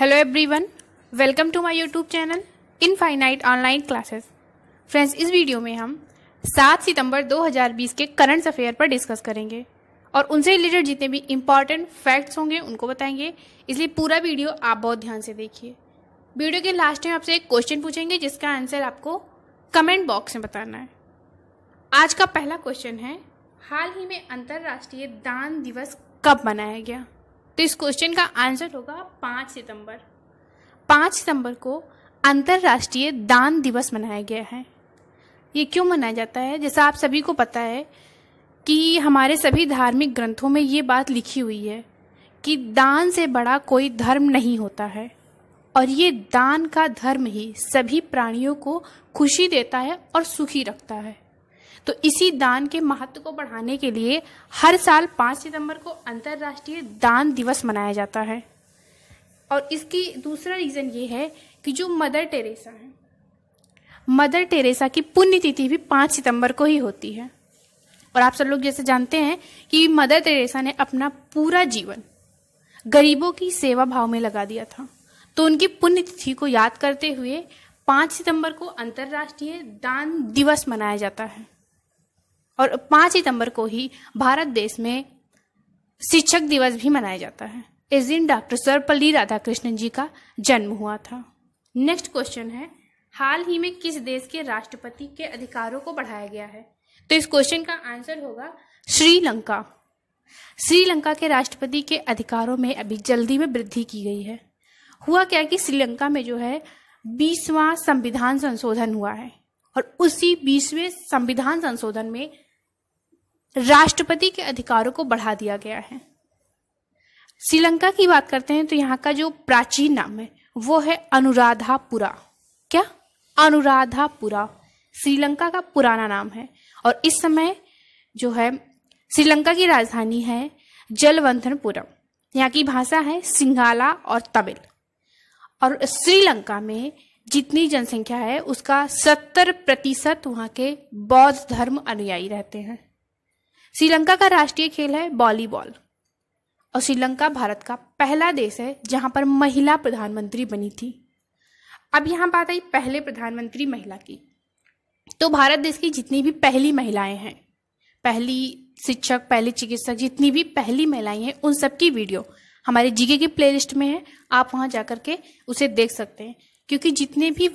hello everyone welcome to my YouTube channel infinite online classes friends इस वीडियो में हम 7 सितंबर 2020 के करंट अफेयर पर डिस्कस करेंगे और उनसे रिलेटेड जितने भी इंपॉर्टेंट फैक्ट्स होंगे उनको बताएंगे इसलिए पूरा वीडियो आप बहुत ध्यान से देखिए वीडियो के लास्ट में आपसे एक क्वेश्चन पूछेंगे जिसका आंसर आपको कमेंट बॉक्स में बताना है आज का पहला क्वेश्चन है हाल ही में अंतर्राष्ट्रीय दान दिवस कब मनाया गया तो इस क्वेश्चन का आंसर होगा पाँच सितंबर पाँच सितंबर को अंतर्राष्ट्रीय दान दिवस मनाया गया है ये क्यों मनाया जाता है जैसा आप सभी को पता है कि हमारे सभी धार्मिक ग्रंथों में ये बात लिखी हुई है कि दान से बड़ा कोई धर्म नहीं होता है और ये दान का धर्म ही सभी प्राणियों को खुशी देता है और सुखी रखता है तो इसी दान के महत्व को बढ़ाने के लिए हर साल पाँच सितंबर को अंतर्राष्ट्रीय दान दिवस मनाया जाता है और इसकी दूसरा रीज़न ये है कि जो मदर टेरेसा है मदर टेरेसा की पुण्यतिथि भी पाँच सितंबर को ही होती है और आप सब लोग जैसे जानते हैं कि मदर टेरेसा ने अपना पूरा जीवन गरीबों की सेवा भाव में लगा दिया था तो उनकी पुण्यतिथि को याद करते हुए पाँच सितंबर को अंतर्राष्ट्रीय दान दिवस मनाया जाता है और पाँच सितंबर को ही भारत देश में शिक्षक दिवस भी मनाया जाता है इस दिन डॉक्टर सर्वपल्ली राधाकृष्णन जी का जन्म हुआ था नेक्स्ट क्वेश्चन है हाल ही में किस देश के राष्ट्रपति के अधिकारों को बढ़ाया गया है तो इस क्वेश्चन का आंसर होगा श्रीलंका श्रीलंका के राष्ट्रपति के अधिकारों में अभी जल्दी में वृद्धि की गई है हुआ क्या कि श्रीलंका में जो है बीसवां संविधान संशोधन हुआ है और उसी बीसवें संविधान संशोधन में राष्ट्रपति के अधिकारों को बढ़ा दिया गया है श्रीलंका की बात करते हैं तो यहाँ का जो प्राचीन नाम है वो है अनुराधापुरा क्या अनुराधापुरा श्रीलंका का पुराना नाम है और इस समय जो है श्रीलंका की राजधानी है जलवंथनपुरम यहाँ की भाषा है सिंगाला और तमिल और श्रीलंका में जितनी जनसंख्या है उसका सत्तर प्रतिशत वहाँ के बौद्ध धर्म अनुयायी रहते हैं श्रीलंका का राष्ट्रीय खेल है वॉलीबॉल और श्रीलंका भारत का पहला देश है जहां पर महिला प्रधानमंत्री बनी थी अब यहाँ बात आई पहले प्रधानमंत्री महिला की तो भारत देश की जितनी भी पहली महिलाएं हैं पहली शिक्षक पहली चिकित्सक जितनी भी पहली महिलाएं हैं उन सब की वीडियो हमारे जीके की प्लेलिस्ट में है आप वहाँ जा के उसे देख सकते हैं क्योंकि जितने भी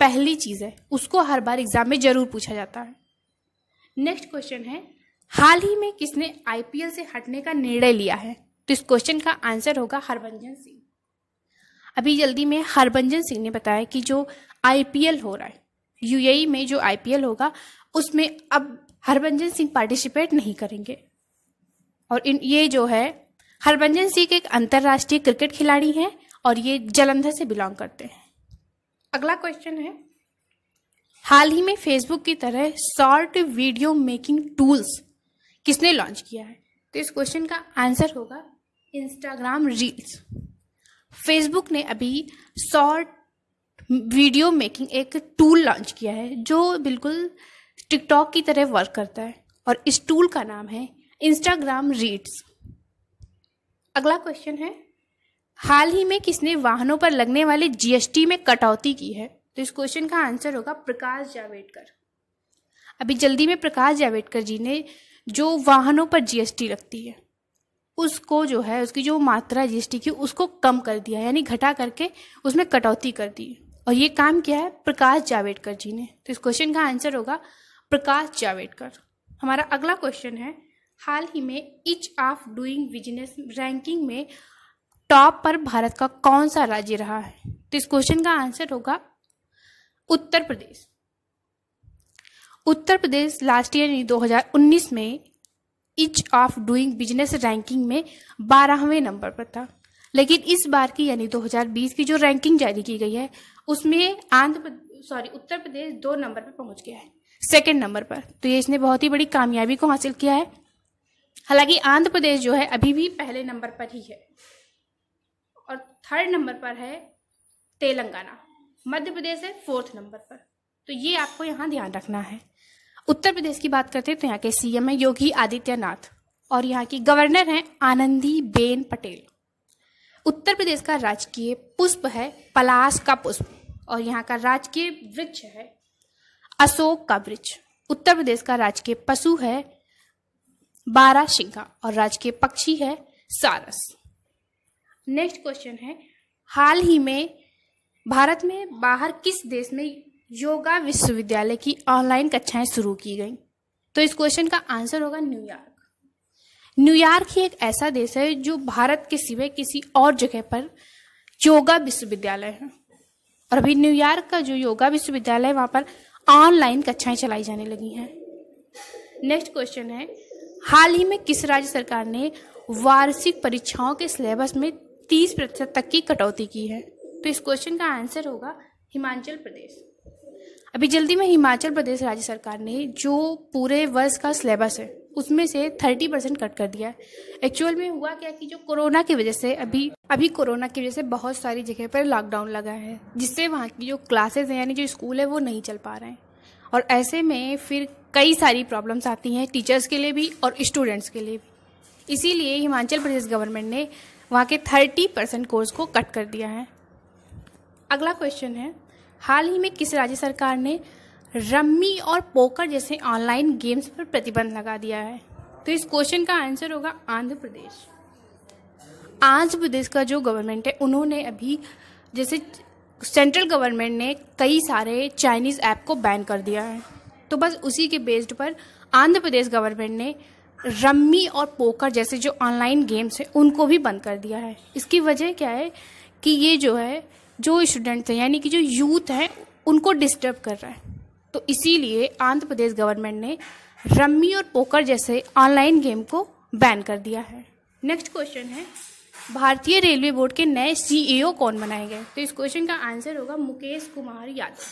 पहली चीज़ है उसको हर बार एग्जाम में जरूर पूछा जाता है नेक्स्ट क्वेश्चन है हाल ही में किसने आईपीएल से हटने का निर्णय लिया है तो इस क्वेश्चन का आंसर होगा हरभंजन सिंह अभी जल्दी में हरभंजन सिंह ने बताया कि जो आईपीएल हो रहा है यूएई में जो आईपीएल होगा उसमें अब हरभंजन सिंह पार्टिसिपेट नहीं करेंगे और इन ये जो है हरभंजन सिंह एक अंतर्राष्ट्रीय क्रिकेट खिलाड़ी हैं और ये जलंधर से बिलोंग करते हैं अगला क्वेश्चन है हाल ही में फेसबुक की तरह शॉर्ट वीडियो मेकिंग टूल्स किसने लॉन्च किया है तो इस क्वेश्चन का आंसर होगा इंस्टाग्राम रील्स फेसबुक ने अभी शॉर्ट वीडियो मेकिंग एक टूल लॉन्च किया है जो बिल्कुल टिकटॉक की तरह वर्क करता है और इस टूल का नाम है इंस्टाग्राम रीड्स अगला क्वेश्चन है हाल ही में किसने वाहनों पर लगने वाले जीएसटी में कटौती की है तो इस क्वेश्चन का आंसर होगा प्रकाश जावेडकर अभी जल्दी में प्रकाश जावेडकर जी ने जो वाहनों पर जीएसटी लगती है उसको जो है उसकी जो मात्रा जीएसटी की उसको कम कर दिया यानी घटा करके उसमें कटौती कर दी और ये काम किया है प्रकाश जावेडकर जी ने तो इस क्वेश्चन का आंसर होगा प्रकाश जावेडकर हमारा अगला क्वेश्चन है हाल ही में ease of doing business ranking में टॉप पर भारत का कौन सा राज्य रहा है तो इस क्वेश्चन का आंसर होगा उत्तर प्रदेश उत्तर प्रदेश लास्ट ईयर यानी 2019 में ease of doing business ranking में बारहवें नंबर पर था लेकिन इस बार की यानी 2020 की जो रैंकिंग जारी की गई है उसमें आंध्र सॉरी उत्तर प्रदेश दो नंबर पर पहुंच गया है सेकंड नंबर पर तो ये इसने बहुत ही बड़ी कामयाबी को हासिल किया है हालांकि आंध्र प्रदेश जो है अभी भी पहले नंबर पर ही है और थर्ड नंबर पर है तेलंगाना मध्य प्रदेश है फोर्थ नंबर पर तो ये आपको यहाँ ध्यान रखना है उत्तर प्रदेश की बात करते हैं तो यहाँ के सीएम है योगी आदित्यनाथ और यहाँ की गवर्नर हैं आनंदी बेन पटेल उत्तर प्रदेश का राजकीय पुष्प है पलाश का पुष्प और यहाँ का राजकीय वृक्ष है अशोक का वृक्ष उत्तर प्रदेश का राजकीय पशु है बारह सिंगा और राजकीय पक्षी है सारस नेक्स्ट क्वेश्चन है हाल ही में भारत में बाहर किस देश में योगा विश्वविद्यालय की ऑनलाइन कक्षाएं शुरू की गई तो इस क्वेश्चन का आंसर होगा न्यूयॉर्क न्यूयॉर्क ही एक ऐसा देश है जो भारत के सिवे किसी और जगह पर योगा विश्वविद्यालय है और अभी न्यूयॉर्क का जो योगा विश्वविद्यालय है वहाँ पर ऑनलाइन कक्षाएं चलाई जाने लगी हैं नेक्स्ट क्वेश्चन है हाल ही में किस राज्य सरकार ने वार्षिक परीक्षाओं के सिलेबस में तीस प्रतिशत तक की कटौती की है तो इस क्वेश्चन का आंसर होगा हिमाचल प्रदेश अभी जल्दी में हिमाचल प्रदेश राज्य सरकार ने जो पूरे वर्ष का सिलेबस है उसमें से थर्टी परसेंट कट कर दिया है एक्चुअल में हुआ क्या कि जो कोरोना की वजह से अभी अभी कोरोना की वजह से बहुत सारी जगह पर लॉकडाउन लगा है जिससे वहाँ की जो क्लासेज हैं यानी जो स्कूल है वो नहीं चल पा रहे हैं और ऐसे में फिर कई सारी प्रॉब्लम्स आती हैं टीचर्स के लिए भी और स्टूडेंट्स के लिए भी इसीलिए हिमाचल प्रदेश गवर्नमेंट ने वहाँ के थर्टी परसेंट कोर्स को कट कर दिया है अगला क्वेश्चन है हाल ही में किस राज्य सरकार ने रम्मी और पोकर जैसे ऑनलाइन गेम्स पर प्रतिबंध लगा दिया है तो इस क्वेश्चन का आंसर होगा आंध्र प्रदेश आंध्र प्रदेश का जो गवर्नमेंट है उन्होंने अभी जैसे सेंट्रल गवर्नमेंट ने कई सारे चाइनीज़ ऐप को बैन कर दिया है तो बस उसी के बेस्ड पर आंध्र प्रदेश गवर्नमेंट ने रम्मी और पोकर जैसे जो ऑनलाइन गेम्स हैं उनको भी बंद कर दिया है इसकी वजह क्या है कि ये जो है जो स्टूडेंट थे यानी कि जो यूथ हैं उनको डिस्टर्ब कर रहा है तो इसीलिए आंध्र प्रदेश गवर्नमेंट ने रम्मी और पोकर जैसे ऑनलाइन गेम को बैन कर दिया है नेक्स्ट क्वेश्चन है भारतीय रेलवे बोर्ड के नए सीईओ e कौन बनाए गए तो इस क्वेश्चन का आंसर होगा मुकेश कुमार यादव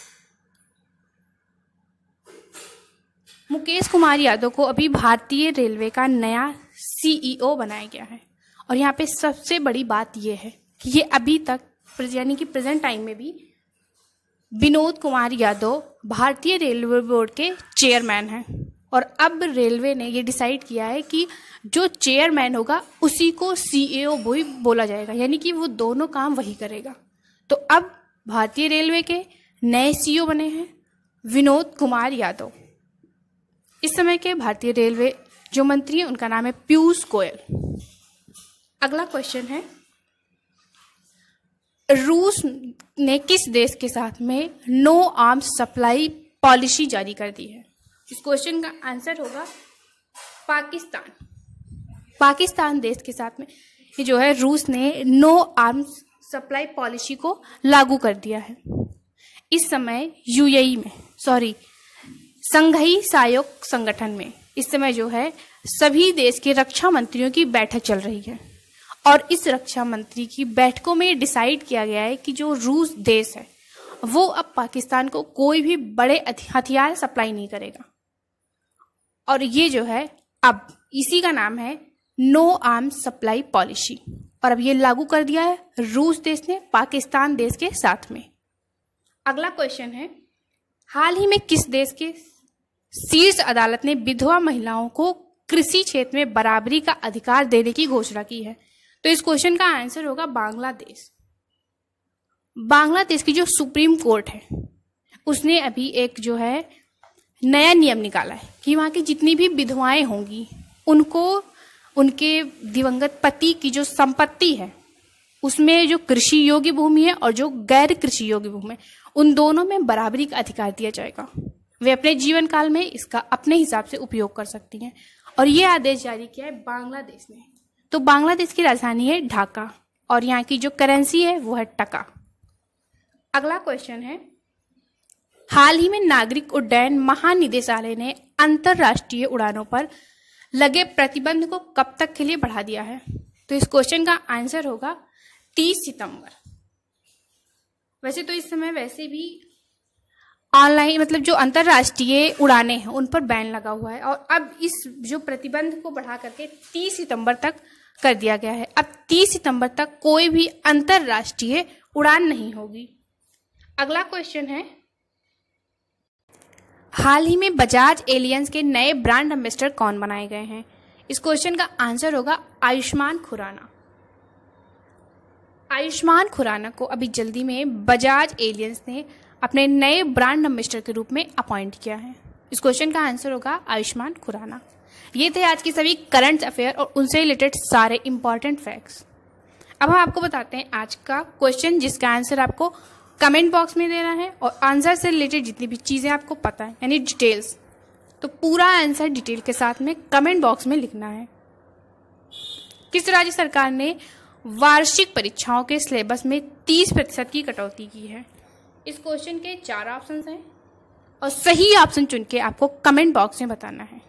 मुकेश कुमार यादव को अभी भारतीय रेलवे का नया सीईओ e बनाया गया है और यहाँ पे सबसे बड़ी बात यह है कि ये अभी तक यानी कि प्रेजेंट टाइम में भी विनोद कुमार यादव भारतीय रेलवे बोर्ड के चेयरमैन हैं और अब रेलवे ने ये डिसाइड किया है कि जो चेयरमैन होगा उसी को सी e भी बोला जाएगा यानी कि वो दोनों काम वही करेगा तो अब भारतीय रेलवे के नए सी e बने हैं विनोद कुमार यादव इस समय के भारतीय रेलवे जो मंत्री हैं उनका नाम है पीयूष गोयल अगला क्वेश्चन है रूस ने किस देश के साथ में नो आर्म्स सप्लाई पॉलिसी जारी कर दी है इस क्वेश्चन का आंसर होगा पाकिस्तान पाकिस्तान देश के साथ में जो है रूस ने नो आर्म्स सप्लाई पॉलिसी को लागू कर दिया है इस समय यूएई में सॉरी संघई सहयोग संगठन में इस समय जो है सभी देश के रक्षा मंत्रियों की बैठक चल रही है और इस रक्षा मंत्री की बैठकों में डिसाइड किया गया है कि जो रूस देश है वो अब पाकिस्तान को कोई भी बड़े हथियार सप्लाई नहीं करेगा और ये जो है अब इसी का नाम है नो आर्म सप्लाई पॉलिसी और अब ये लागू कर दिया है रूस देश ने पाकिस्तान देश के साथ में अगला क्वेश्चन है हाल ही में किस देश के शीर्ष अदालत ने विधवा महिलाओं को कृषि क्षेत्र में बराबरी का अधिकार देने की घोषणा की है तो इस क्वेश्चन का आंसर होगा बांग्लादेश बांग्लादेश की जो सुप्रीम कोर्ट है उसने अभी एक जो है नया नियम निकाला है कि वहाँ की जितनी भी विधवाएं होंगी उनको उनके दिवंगत पति की जो संपत्ति है उसमें जो कृषि योग्य भूमि है और जो गैर कृषि योग्य भूमि है उन दोनों में बराबरी का अधिकार दिया जाएगा वे अपने जीवन काल में इसका अपने हिसाब से उपयोग कर सकती हैं और ये आदेश जारी किया है बांग्लादेश ने तो बांग्लादेश की राजधानी है ढाका और यहाँ की जो करेंसी है वो है टका अगला क्वेश्चन है हाल ही में नागरिक उड्डयन महानिदेशालय ने अंतर्राष्ट्रीय उड़ानों पर लगे प्रतिबंध को कब तक के लिए बढ़ा दिया है तो इस क्वेश्चन का आंसर होगा 30 सितंबर वैसे तो इस समय वैसे भी ऑनलाइन मतलब जो अंतर्राष्ट्रीय उड़ानें हैं उन पर बैन लगा हुआ है और अब इस जो प्रतिबंध को बढ़ा करके 30 सितंबर तक कर दिया गया है अब 30 सितंबर तक कोई भी अंतर्राष्ट्रीय उड़ान नहीं होगी अगला क्वेश्चन है हाल ही में बजाज एलियंस के नए ब्रांड एम्बेसडर कौन बनाए गए हैं इस क्वेश्चन का आंसर होगा आयुष्मान खुराना आयुष्मान खुराना को अभी जल्दी में बजाज एलियंस ने अपने नए ब्रांड एम्बेसडर के रूप में अपॉइंट किया है इस क्वेश्चन का आंसर होगा आयुष्मान खुराना ये थे आज की सभी करंट अफेयर और उनसे रिलेटेड सारे इंपॉर्टेंट फैक्ट्स अब हम आपको बताते हैं आज का क्वेश्चन जिसका आंसर आपको कमेंट बॉक्स में देना है और आंसर से रिलेटेड जितनी भी चीज़ें आपको पता है यानी डिटेल्स तो पूरा आंसर डिटेल के साथ में कमेंट बॉक्स में लिखना है किस राज्य सरकार ने वार्षिक परीक्षाओं के सिलेबस में 30 प्रतिशत की कटौती की है इस क्वेश्चन के चार ऑप्शन हैं और सही ऑप्शन चुन के आपको कमेंट बॉक्स में बताना है